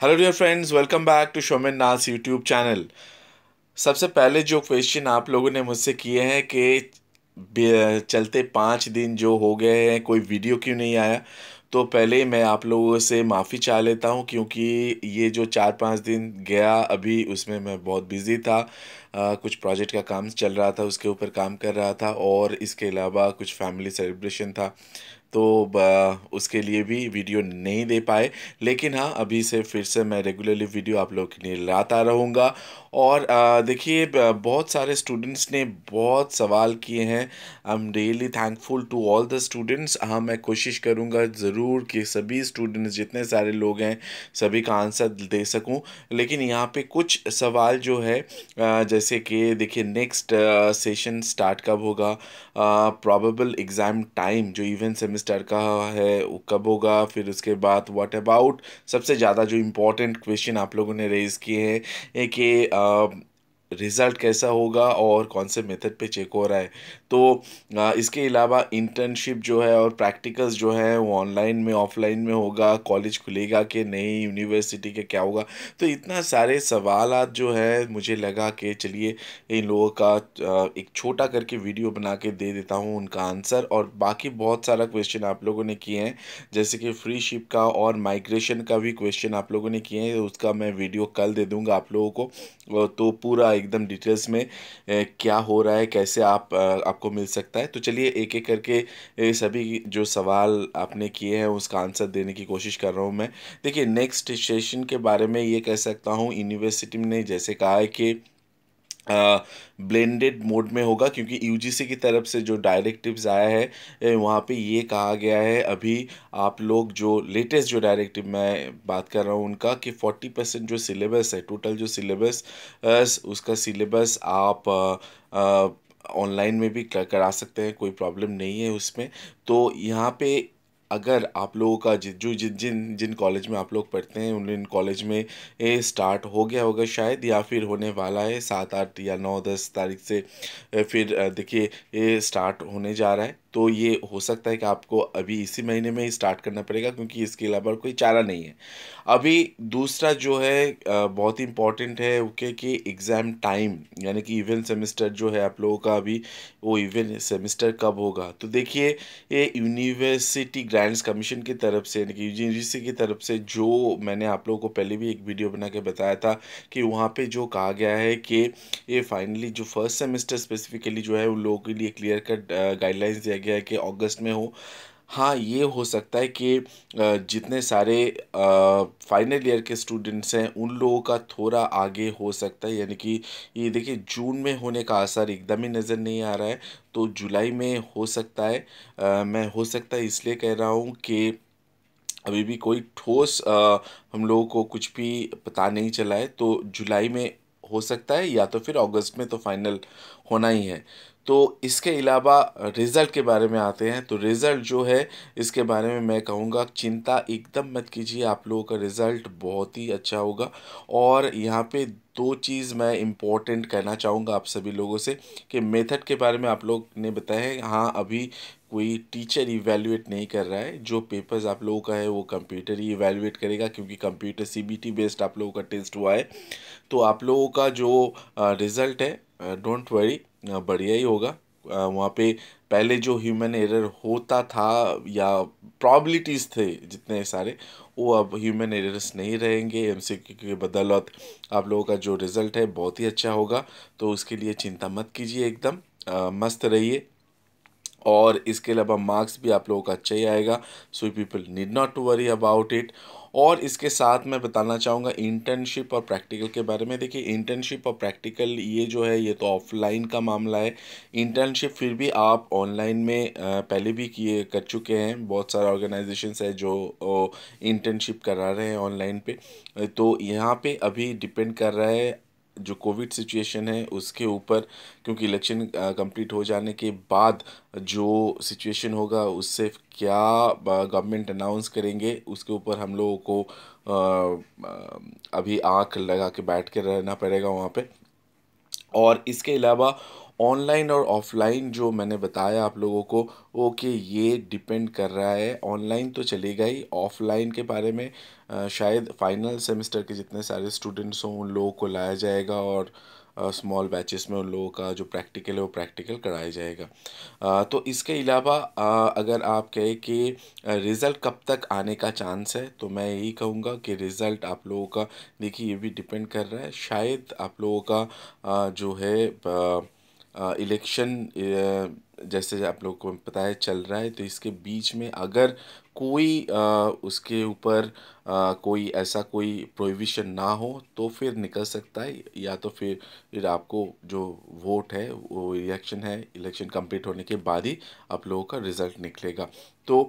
hello dear friends welcome back to शोमिन नास YouTube channel सबसे पहले जो क्वेश्चन आप लोगों ने मुझसे किए हैं कि चलते पाँच दिन जो हो गए हैं कोई वीडियो क्यों नहीं आया तो पहले मैं आप लोगों से माफ़ी चाह लेता हूँ क्योंकि ये जो चार पाँच दिन गया अभी उसमें मैं बहुत बिज़ी था आ, कुछ प्रोजेक्ट का काम चल रहा था उसके ऊपर काम कर रहा था और इसके अलावा कुछ फैमिली सेलिब्रेशन था तो उसके लिए भी वीडियो नहीं दे पाए लेकिन हाँ अभी से फिर से मैं रेगुलरली वीडियो आप लोगों के लिए लाता रहूँगा और देखिए बहुत सारे स्टूडेंट्स ने बहुत सवाल किए हैं I am really thankful to all the students हाँ मैं कोशिश करूँगा ज़रूर कि सभी स्टूडेंट्स जितने सारे लोग हैं सभी का आंसर दे सकूँ लेकिन यहाँ पर कुछ सवाल जो है जैसे कि देखिए नेक्स्ट सेशन स्टार्ट कब होगा प्रॉबेबल एग्ज़ाम टाइम जो इवन सेमेस्टर मिनिस्टर का है वो कब होगा फिर उसके बाद व्हाट अबाउट सबसे ज़्यादा जो इम्पोर्टेंट क्वेश्चन आप लोगों ने रेज़ किए हैं कि रिज़ल्ट कैसा होगा और कौन से मेथड पे चेक हो रहा है तो इसके अलावा इंटर्नशिप जो है और प्रैक्टिकल्स जो है वो ऑनलाइन में ऑफलाइन में होगा कॉलेज खुलेगा कि नहीं यूनिवर्सिटी के क्या होगा तो इतना सारे सवाल जो है मुझे लगा कि चलिए इन लोगों का एक छोटा करके वीडियो बना के दे देता हूँ उनका आंसर और बाकी बहुत सारा क्वेश्चन आप लोगों ने किए हैं जैसे कि फ्री शिप का और माइग्रेशन का भी क्वेश्चन आप लोगों ने किए हैं उसका मैं वीडियो कल दे दूँगा आप लोगों को तो पूरा एकदम डिटेल्स में क्या हो रहा है कैसे आप आपको मिल सकता है तो चलिए एक एक करके सभी जो सवाल आपने किए हैं उसका आंसर देने की कोशिश कर रहा हूँ मैं देखिए नेक्स्ट सेशन के बारे में ये कह सकता हूँ यूनिवर्सिटी ने जैसे कहा है कि ब्लेंडेड मोड में होगा क्योंकि यूजीसी की तरफ से जो डायरेक्टिव्स आया है वहाँ पे ये कहा गया है अभी आप लोग जो लेटेस्ट जो डायरेक्टिव मैं बात कर रहा हूँ उनका कि फोर्टी परसेंट जो सिलेबस है टोटल जो सिलेबस उसका सिलेबस आप ऑनलाइन में भी करा सकते हैं कोई प्रॉब्लम नहीं है उसमें तो यहाँ पे अगर आप लोगों का जो जिन जिन जिन कॉलेज में आप लोग पढ़ते हैं उन कॉलेज में ए स्टार्ट हो गया होगा शायद या फिर होने वाला है सात आठ या नौ दस तारीख से फिर देखिए ये स्टार्ट होने जा रहा है तो ये हो सकता है कि आपको अभी इसी महीने में ही स्टार्ट करना पड़ेगा क्योंकि इसके अलावा कोई चारा नहीं है अभी दूसरा जो है बहुत ही इम्पॉर्टेंट है ओके कि एग्ज़ाम टाइम यानी कि इवेंट सेमेस्टर जो है आप लोगों का अभी वो इवेंट सेमेस्टर कब होगा तो देखिए ये यूनिवर्सिटी ग्रांट्स कमीशन की तरफ से यानी कि यूनिवर्सिटी की तरफ से जो मैंने आप लोगों को पहले भी एक वीडियो बना के बताया था कि वहाँ पर जो कहा गया है कि ये फाइनली जो फर्स्ट सेमेस्टर स्पेसिफिकली जो है उन लोगों के लिए क्लियर कट गाइडलाइंस दिया गया है कि अगस्त में हो हाँ ये हो सकता है कि जितने सारे फाइनल ईयर के स्टूडेंट्स हैं उन लोगों का थोड़ा आगे हो सकता है यानी कि ये देखिए जून में होने का असर एकदम ही नज़र नहीं आ रहा है तो जुलाई में हो सकता है आ, मैं हो सकता है इसलिए कह रहा हूँ कि अभी भी कोई ठोस हम लोगों को कुछ भी पता नहीं चला है तो जुलाई में हो सकता है या तो फिर अगस्त में तो फाइनल होना ही है तो इसके अलावा रिज़ल्ट के बारे में आते हैं तो रिज़ल्ट जो है इसके बारे में मैं कहूँगा चिंता एकदम मत कीजिए आप लोगों का रिज़ल्ट बहुत ही अच्छा होगा और यहाँ पे दो चीज़ मैं इम्पोर्टेंट कहना चाहूँगा आप सभी लोगों से कि मेथड के बारे में आप लोग ने बताया है हाँ अभी कोई टीचर इवेल्युएट नहीं कर रहा है जो पेपर्स आप लोगों का है वो कंप्यूटर ही इवेल्युएट करेगा क्योंकि कंप्यूटर सीबीटी बेस्ड आप लोगों का टेस्ट हुआ है तो आप लोगों का जो रिज़ल्ट है डोंट uh, वरी uh, बढ़िया ही होगा uh, वहाँ पे पहले जो ह्यूमन एरर होता था या प्रॉबिलिटीज़ थे जितने सारे वो अब ह्यूमन एरर्स नहीं रहेंगे एम सी क्यू के बदौलत आप लोगों का जो रिज़ल्ट है बहुत ही अच्छा होगा तो उसके लिए चिंता मत कीजिए एकदम मस्त रहिए और इसके अलावा मार्क्स भी आप लोगों का अच्छा ही आएगा so people need not to worry about it और इसके साथ मैं बताना चाहूँगा इंटर्नशिप और प्रैक्टिकल के बारे में देखिए इंटर्नशिप और प्रैक्टिकल ये जो है ये तो ऑफलाइन का मामला है इंटर्नशिप फिर भी आप ऑनलाइन में पहले भी किए कर चुके हैं बहुत सारे ऑर्गेनाइजेशंस है जो इंटर्नशिप करा रहे हैं ऑनलाइन पे तो यहाँ पे अभी डिपेंड कर रहा है जो कोविड सिचुएशन है उसके ऊपर क्योंकि इलेक्शन कंप्लीट हो जाने के बाद जो सिचुएशन होगा उससे क्या गवर्नमेंट अनाउंस करेंगे उसके ऊपर हम लोगों को अभी आँख लगा के बैठ के रहना पड़ेगा वहाँ पे और इसके अलावा ऑनलाइन और ऑफलाइन जो मैंने बताया आप लोगों को ओके ये डिपेंड कर रहा है ऑनलाइन तो चलेगा ही ऑफलाइन के बारे में आ, शायद फाइनल सेमेस्टर के जितने सारे स्टूडेंट्स हों उन लोगों को लाया जाएगा और स्मॉल uh, बैचेस में उन लोगों का जो प्रैक्टिकल है वो प्रैक्टिकल कराया जाएगा uh, तो इसके अलावा uh, अगर आप कहें कि रिज़ल्ट कब तक आने का चांस है तो मैं यही कहूँगा कि रिज़ल्ट आप लोगों का देखिए ये भी डिपेंड कर रहा है शायद आप लोगों का जो है इलेक्शन जैसे आप लोग को पता है चल रहा है तो इसके बीच में अगर कोई आ, उसके ऊपर कोई ऐसा कोई प्रोहिबिशन ना हो तो फिर निकल सकता है या तो फिर फिर आपको जो वोट है वो इलेक्शन है इलेक्शन कंप्लीट होने के बाद ही आप लोगों का रिज़ल्ट निकलेगा तो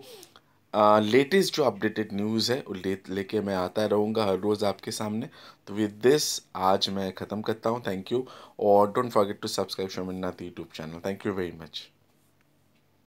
लेटेस्ट जो अपडेटेड न्यूज़ है वो ले लेके मैं आता रहूँगा हर रोज़ आपके सामने तो विद दिस आज मैं ख़त्म करता हूँ थैंक यू और डोंट फॉरगेट टू सब्सक्राइब शो मिन्नाथ YouTube channel thank you very much